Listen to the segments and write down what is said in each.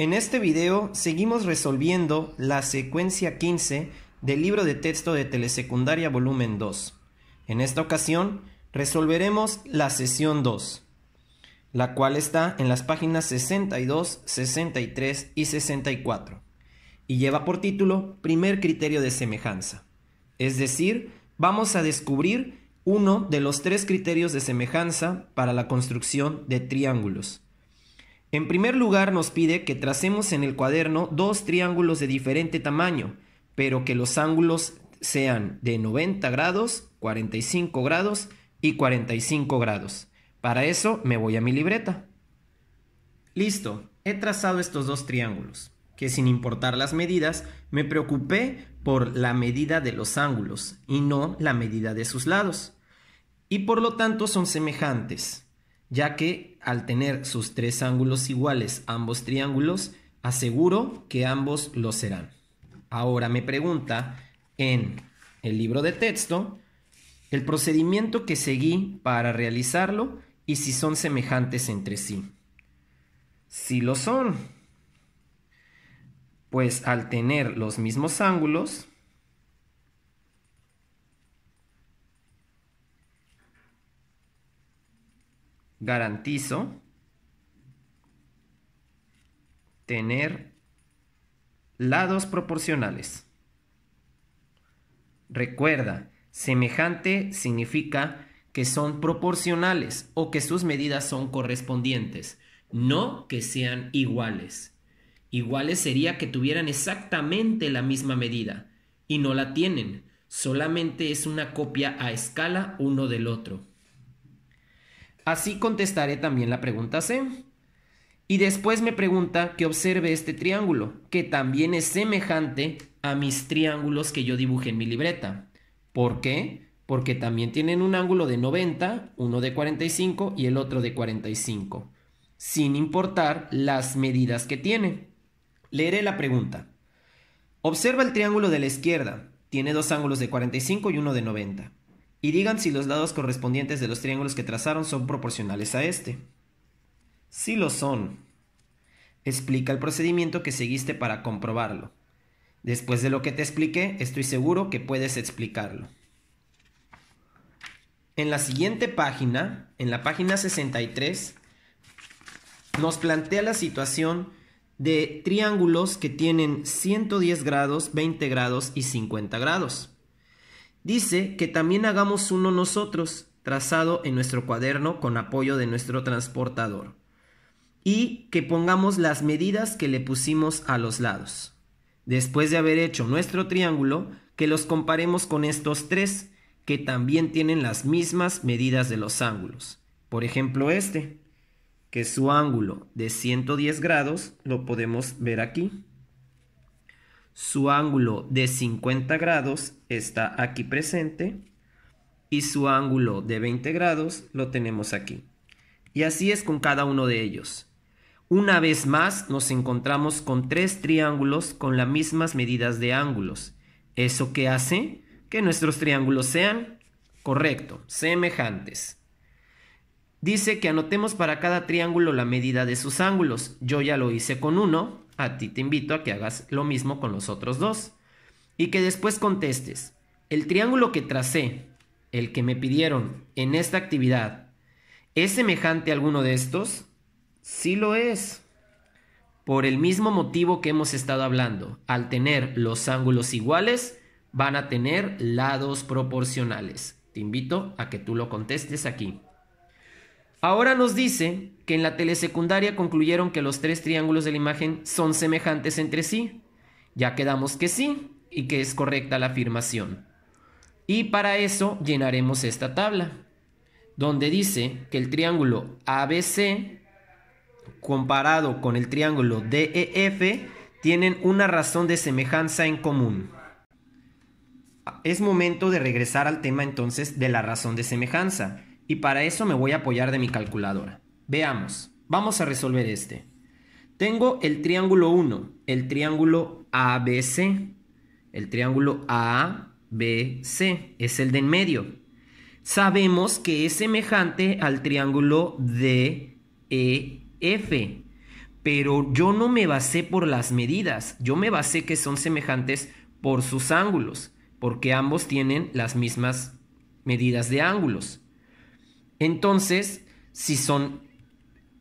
En este video seguimos resolviendo la secuencia 15 del libro de texto de Telesecundaria volumen 2. En esta ocasión resolveremos la sesión 2, la cual está en las páginas 62, 63 y 64, y lleva por título Primer criterio de semejanza. Es decir, vamos a descubrir uno de los tres criterios de semejanza para la construcción de triángulos. En primer lugar nos pide que tracemos en el cuaderno dos triángulos de diferente tamaño, pero que los ángulos sean de 90 grados, 45 grados y 45 grados. Para eso me voy a mi libreta. Listo, he trazado estos dos triángulos, que sin importar las medidas, me preocupé por la medida de los ángulos y no la medida de sus lados. Y por lo tanto son semejantes ya que al tener sus tres ángulos iguales ambos triángulos, aseguro que ambos lo serán. Ahora me pregunta en el libro de texto el procedimiento que seguí para realizarlo y si son semejantes entre sí. Si lo son, pues al tener los mismos ángulos, garantizo tener lados proporcionales. Recuerda, semejante significa que son proporcionales o que sus medidas son correspondientes, no que sean iguales. Iguales sería que tuvieran exactamente la misma medida y no la tienen, solamente es una copia a escala uno del otro. Así contestaré también la pregunta C. Y después me pregunta que observe este triángulo, que también es semejante a mis triángulos que yo dibujé en mi libreta. ¿Por qué? Porque también tienen un ángulo de 90, uno de 45 y el otro de 45, sin importar las medidas que tiene. Leeré la pregunta. Observa el triángulo de la izquierda. Tiene dos ángulos de 45 y uno de 90 y digan si los lados correspondientes de los triángulos que trazaron son proporcionales a este. Si lo son, explica el procedimiento que seguiste para comprobarlo. Después de lo que te expliqué, estoy seguro que puedes explicarlo. En la siguiente página, en la página 63, nos plantea la situación de triángulos que tienen 110 grados, 20 grados y 50 grados. Dice que también hagamos uno nosotros, trazado en nuestro cuaderno con apoyo de nuestro transportador, y que pongamos las medidas que le pusimos a los lados. Después de haber hecho nuestro triángulo, que los comparemos con estos tres, que también tienen las mismas medidas de los ángulos. Por ejemplo, este, que su ángulo de 110 grados, lo podemos ver aquí. Su ángulo de 50 grados está aquí presente y su ángulo de 20 grados lo tenemos aquí. Y así es con cada uno de ellos. Una vez más nos encontramos con tres triángulos con las mismas medidas de ángulos. ¿Eso que hace? Que nuestros triángulos sean correcto, semejantes. Dice que anotemos para cada triángulo la medida de sus ángulos. Yo ya lo hice con uno, a ti te invito a que hagas lo mismo con los otros dos. Y que después contestes. El triángulo que tracé, el que me pidieron en esta actividad, ¿es semejante a alguno de estos? Sí lo es. Por el mismo motivo que hemos estado hablando, al tener los ángulos iguales, van a tener lados proporcionales. Te invito a que tú lo contestes aquí. Ahora nos dice que en la telesecundaria concluyeron que los tres triángulos de la imagen son semejantes entre sí. Ya quedamos que sí y que es correcta la afirmación. Y para eso llenaremos esta tabla, donde dice que el triángulo ABC comparado con el triángulo DEF tienen una razón de semejanza en común. Es momento de regresar al tema entonces de la razón de semejanza y para eso me voy a apoyar de mi calculadora. Veamos, vamos a resolver este. Tengo el triángulo 1, el triángulo ABC. El triángulo ABC es el de en medio. Sabemos que es semejante al triángulo DEF. Pero yo no me basé por las medidas, yo me basé que son semejantes por sus ángulos, porque ambos tienen las mismas medidas de ángulos. Entonces, si son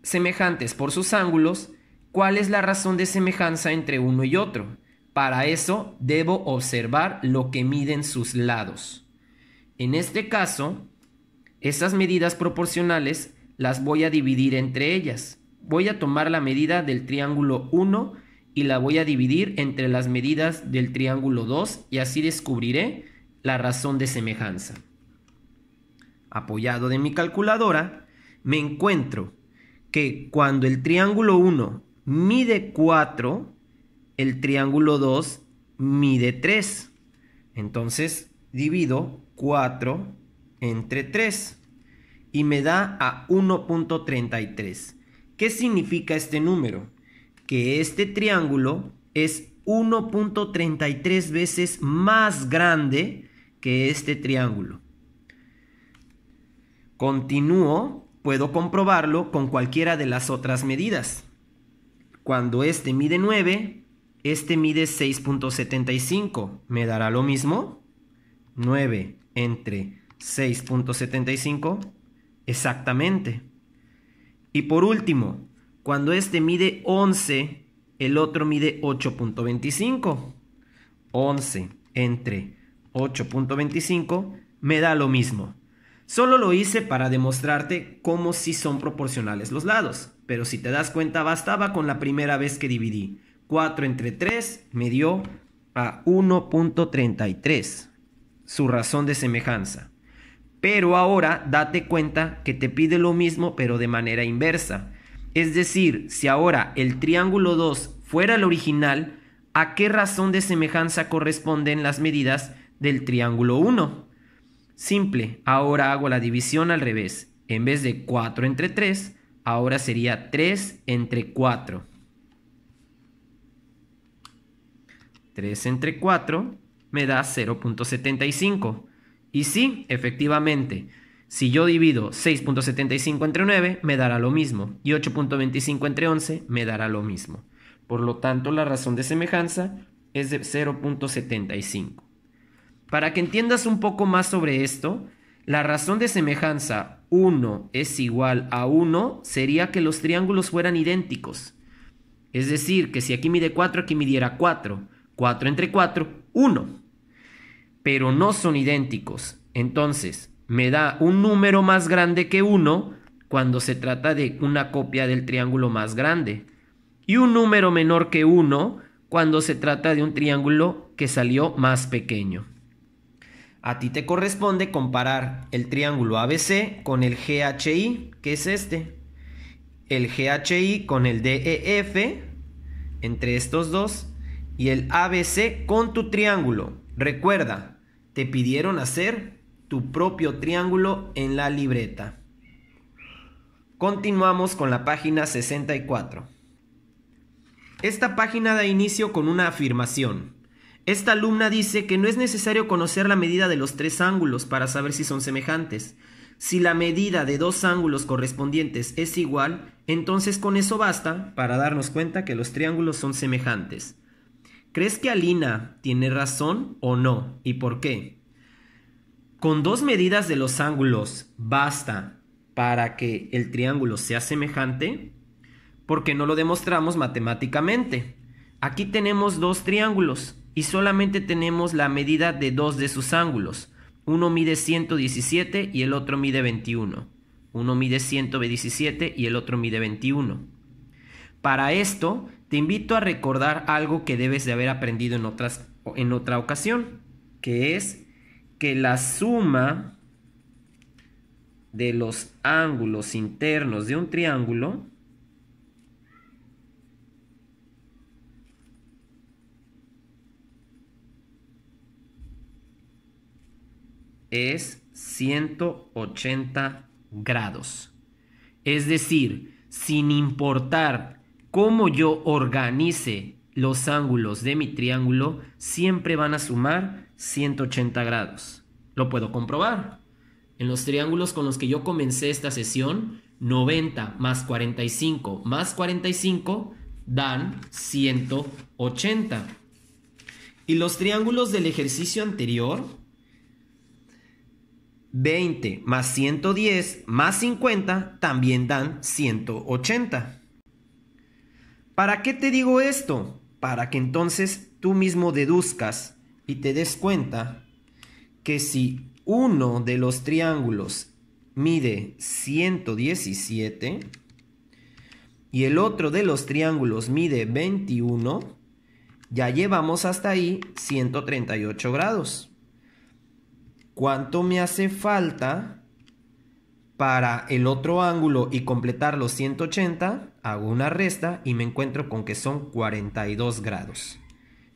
semejantes por sus ángulos, ¿cuál es la razón de semejanza entre uno y otro? Para eso debo observar lo que miden sus lados. En este caso, esas medidas proporcionales las voy a dividir entre ellas. Voy a tomar la medida del triángulo 1 y la voy a dividir entre las medidas del triángulo 2 y así descubriré la razón de semejanza apoyado de mi calculadora, me encuentro que cuando el triángulo 1 mide 4, el triángulo 2 mide 3. Entonces divido 4 entre 3 y me da a 1.33. ¿Qué significa este número? Que este triángulo es 1.33 veces más grande que este triángulo. Continúo, puedo comprobarlo con cualquiera de las otras medidas. Cuando este mide 9, este mide 6.75. ¿Me dará lo mismo? 9 entre 6.75. Exactamente. Y por último, cuando este mide 11, el otro mide 8.25. 11 entre 8.25 me da lo mismo. Solo lo hice para demostrarte cómo sí son proporcionales los lados, pero si te das cuenta bastaba con la primera vez que dividí. 4 entre 3 me dio a 1.33, su razón de semejanza. Pero ahora date cuenta que te pide lo mismo pero de manera inversa. Es decir, si ahora el triángulo 2 fuera el original, ¿a qué razón de semejanza corresponden las medidas del triángulo 1? Simple, ahora hago la división al revés. En vez de 4 entre 3, ahora sería 3 entre 4. 3 entre 4 me da 0.75. Y sí, efectivamente, si yo divido 6.75 entre 9, me dará lo mismo. Y 8.25 entre 11 me dará lo mismo. Por lo tanto, la razón de semejanza es de 0.75. Para que entiendas un poco más sobre esto, la razón de semejanza 1 es igual a 1 sería que los triángulos fueran idénticos. Es decir, que si aquí mide 4, aquí midiera 4. 4 entre 4, 1. Pero no son idénticos. Entonces, me da un número más grande que 1 cuando se trata de una copia del triángulo más grande. Y un número menor que 1 cuando se trata de un triángulo que salió más pequeño. A ti te corresponde comparar el triángulo ABC con el GHI, que es este. El GHI con el DEF, entre estos dos. Y el ABC con tu triángulo. Recuerda, te pidieron hacer tu propio triángulo en la libreta. Continuamos con la página 64. Esta página da inicio con una afirmación. Esta alumna dice que no es necesario conocer la medida de los tres ángulos para saber si son semejantes. Si la medida de dos ángulos correspondientes es igual, entonces con eso basta para darnos cuenta que los triángulos son semejantes. ¿Crees que Alina tiene razón o no? ¿Y por qué? Con dos medidas de los ángulos basta para que el triángulo sea semejante porque no lo demostramos matemáticamente. Aquí tenemos dos triángulos y solamente tenemos la medida de dos de sus ángulos. Uno mide 117 y el otro mide 21. Uno mide 117 y el otro mide 21. Para esto, te invito a recordar algo que debes de haber aprendido en, en otra ocasión, que es que la suma de los ángulos internos de un triángulo es 180 grados. Es decir, sin importar cómo yo organice los ángulos de mi triángulo, siempre van a sumar 180 grados. Lo puedo comprobar. En los triángulos con los que yo comencé esta sesión, 90 más 45 más 45 dan 180. Y los triángulos del ejercicio anterior, 20 más 110 más 50 también dan 180. ¿Para qué te digo esto? Para que entonces tú mismo deduzcas y te des cuenta que si uno de los triángulos mide 117 y el otro de los triángulos mide 21, ya llevamos hasta ahí 138 grados cuánto me hace falta para el otro ángulo y completar los 180, hago una resta y me encuentro con que son 42 grados.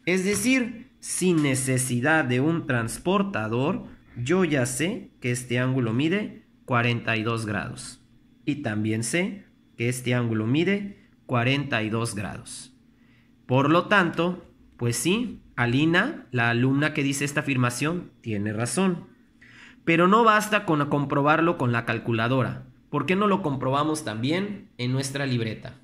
Es decir, sin necesidad de un transportador, yo ya sé que este ángulo mide 42 grados. Y también sé que este ángulo mide 42 grados. Por lo tanto, pues sí, Alina, la alumna que dice esta afirmación, tiene razón. Pero no basta con comprobarlo con la calculadora. ¿Por qué no lo comprobamos también en nuestra libreta?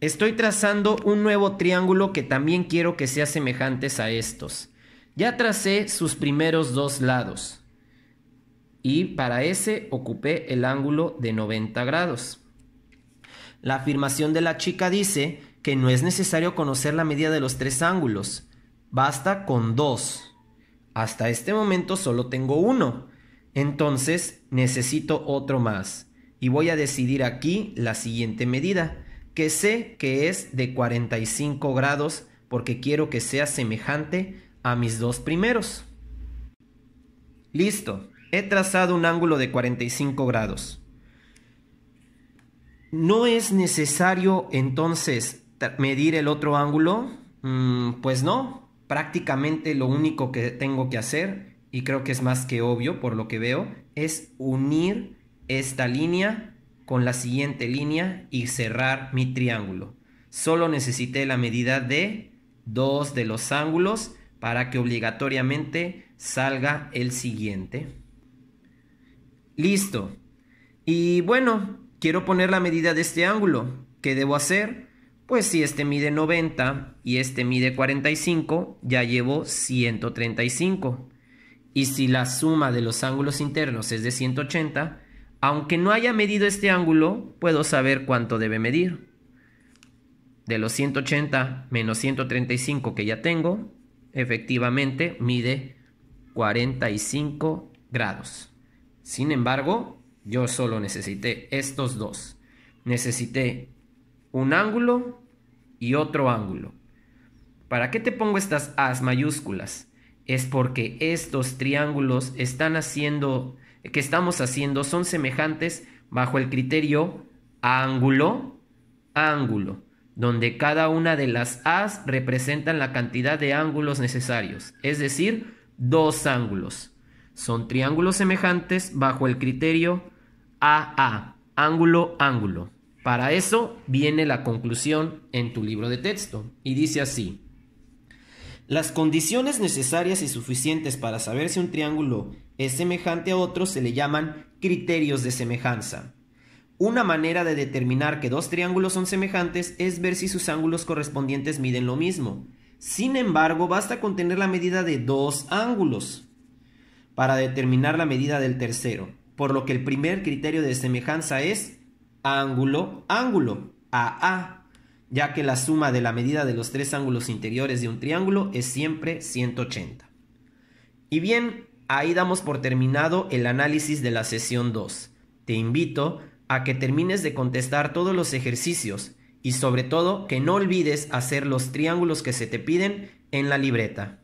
Estoy trazando un nuevo triángulo que también quiero que sea semejantes a estos. Ya tracé sus primeros dos lados. Y para ese ocupé el ángulo de 90 grados. La afirmación de la chica dice que no es necesario conocer la medida de los tres ángulos. Basta con dos hasta este momento solo tengo uno. Entonces necesito otro más. Y voy a decidir aquí la siguiente medida, que sé que es de 45 grados porque quiero que sea semejante a mis dos primeros. Listo, he trazado un ángulo de 45 grados. ¿No es necesario entonces medir el otro ángulo? Mm, pues no, prácticamente lo único que tengo que hacer, y creo que es más que obvio por lo que veo, es unir esta línea con la siguiente línea y cerrar mi triángulo. Solo necesité la medida de dos de los ángulos para que obligatoriamente salga el siguiente. Listo. Y bueno, quiero poner la medida de este ángulo. ¿Qué debo hacer? Pues si este mide 90 y este mide 45, ya llevo 135. Y si la suma de los ángulos internos es de 180, aunque no haya medido este ángulo, puedo saber cuánto debe medir. De los 180 menos 135 que ya tengo, efectivamente mide 45 grados. Sin embargo, yo solo necesité estos dos. Necesité un ángulo y otro ángulo. ¿Para qué te pongo estas As mayúsculas? Es porque estos triángulos están haciendo, que estamos haciendo son semejantes bajo el criterio ángulo, ángulo, donde cada una de las As representan la cantidad de ángulos necesarios, es decir, dos ángulos. Son triángulos semejantes bajo el criterio AA, ángulo, ángulo. Para eso viene la conclusión en tu libro de texto y dice así. Las condiciones necesarias y suficientes para saber si un triángulo es semejante a otro se le llaman criterios de semejanza. Una manera de determinar que dos triángulos son semejantes es ver si sus ángulos correspondientes miden lo mismo. Sin embargo, basta con tener la medida de dos ángulos para determinar la medida del tercero, por lo que el primer criterio de semejanza es ángulo, ángulo, AA, ya que la suma de la medida de los tres ángulos interiores de un triángulo es siempre 180. Y bien, ahí damos por terminado el análisis de la sesión 2. Te invito a que termines de contestar todos los ejercicios y sobre todo que no olvides hacer los triángulos que se te piden en la libreta.